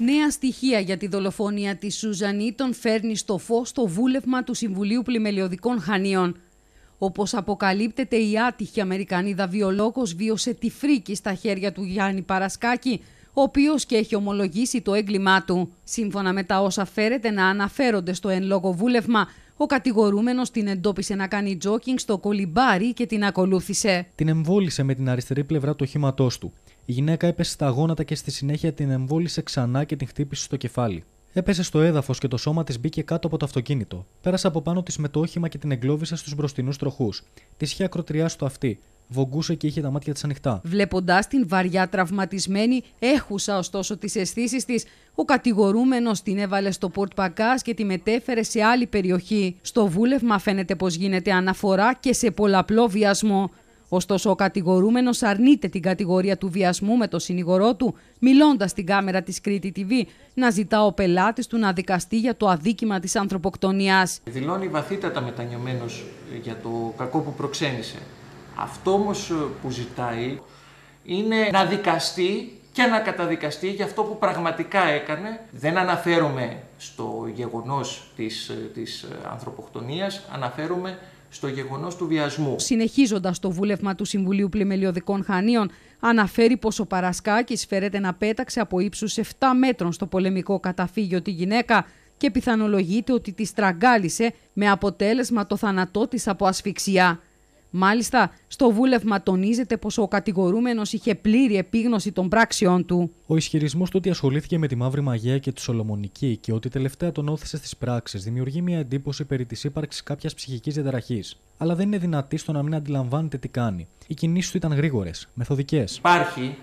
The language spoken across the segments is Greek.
Νέα στοιχεία για τη δολοφονία της Σουζανή τον φέρνει στο φως το βούλευμα του Συμβουλίου Πλημελιωδικών Χανίων. Όπως αποκαλύπτεται η άτυχη Αμερικανίδα βιολόγος βίωσε τη φρίκη στα χέρια του Γιάννη Παρασκάκη, ο οποίος και έχει ομολογήσει το έγκλημά του. Σύμφωνα με τα όσα φέρεται να αναφέρονται στο εν λόγω βούλευμα, ο κατηγορούμενος την εντόπισε να κάνει τζόκινγκ στο κολυμπάρι και την ακολούθησε. Την εμβόλησε με την αριστερή πλευρά του οχήματός του. Η γυναίκα έπεσε στα γόνατα και στη συνέχεια την εμβόλησε ξανά και την χτύπησε στο κεφάλι. Έπεσε στο έδαφος και το σώμα της μπήκε κάτω από το αυτοκίνητο. Πέρασε από πάνω της με το όχημα και την εγκλώβησε στους μπροστινούς τροχούς. Τη είχε ακροτριά στο αυτή. Βογκούσε και είχε τα μάτια της ανοιχτά. Βλέποντα την βαριά τραυματισμένη, έχουσα ωστόσο τις αισθήσεις της. Ο κατηγορούμενος την έβαλε στο πορτ πακά και τη μετέφερε σε άλλη περιοχή. Στο βούλευμα φαίνεται πως γίνεται αναφορά και σε πολλαπλό βιασμό. Ωστόσο, ο κατηγορούμενος αρνείται την κατηγορία του βιασμού με το συνηγορό του, μιλώντας στην κάμερα της Κρήτη TV να ζητά ο πελάτης του να δικαστεί για το αδίκημα της ανθρωποκτονίας. Δηλώνει βαθύτατα μετανιωμένος ε, για το κακό που προξένησε. Αυτό όμως ε, που ζητάει είναι να δικαστεί και να καταδικαστεί για αυτό που πραγματικά έκανε. Δεν αναφέρομαι στο γεγονός της, ε, της ανθρωποκτονίας, αναφέρομαι στο γεγονός του βιασμού. Συνεχίζοντας το βούλευμα του Συμβουλίου Πλημελιωδικών Χανίων, αναφέρει πως ο Παρασκάκης φέρεται να πέταξε από ύψους 7 μέτρων στο πολεμικό καταφύγιο τη γυναίκα και πιθανολογείται ότι τη στραγγάλισε με αποτέλεσμα το θάνατό της από ασφυξιά. Μάλιστα, στο βούλευμα τονίζεται πως ο κατηγορούμενος είχε πλήρη επίγνωση των πράξεών του. Ο ισχυρισμός του ότι ασχολήθηκε με τη μαύρη μαγεία και τη σολομονική και ότι τελευταία τον όθησε στις πράξεις δημιουργεί μια εντύπωση περί της ύπαρξης κάποιας ψυχικής διαταραχής. Αλλά δεν είναι δυνατή στο να μην αντιλαμβάνεται τι κάνει. Οι κινήσεις του ήταν γρήγορες, μεθοδικές. Υπάρχει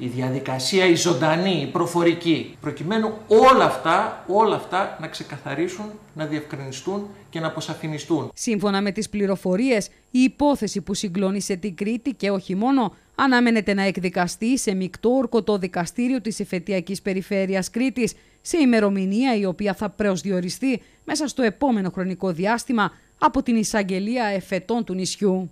η, διαδικασία, η ζωντανή, η προφορική, προκειμένου όλα αυτά, όλα αυτά να ξεκαθαρίσουν, να διευκρινιστούν και να αποσαφινιστούν. Σύμφωνα με τις πληροφορίες, η υπόθεση που συγκλώνησε την Κρήτη και όχι μόνο, αναμένεται να εκδικαστεί σε μεικτό ορκωτό δικαστήριο της Εφετειακής Περιφέρειας Κρήτης, σε ημερομηνία η οποία θα προσδιοριστεί μέσα στο επόμενο χρονικό διάστημα από την εισαγγελία εφετών του νησιού.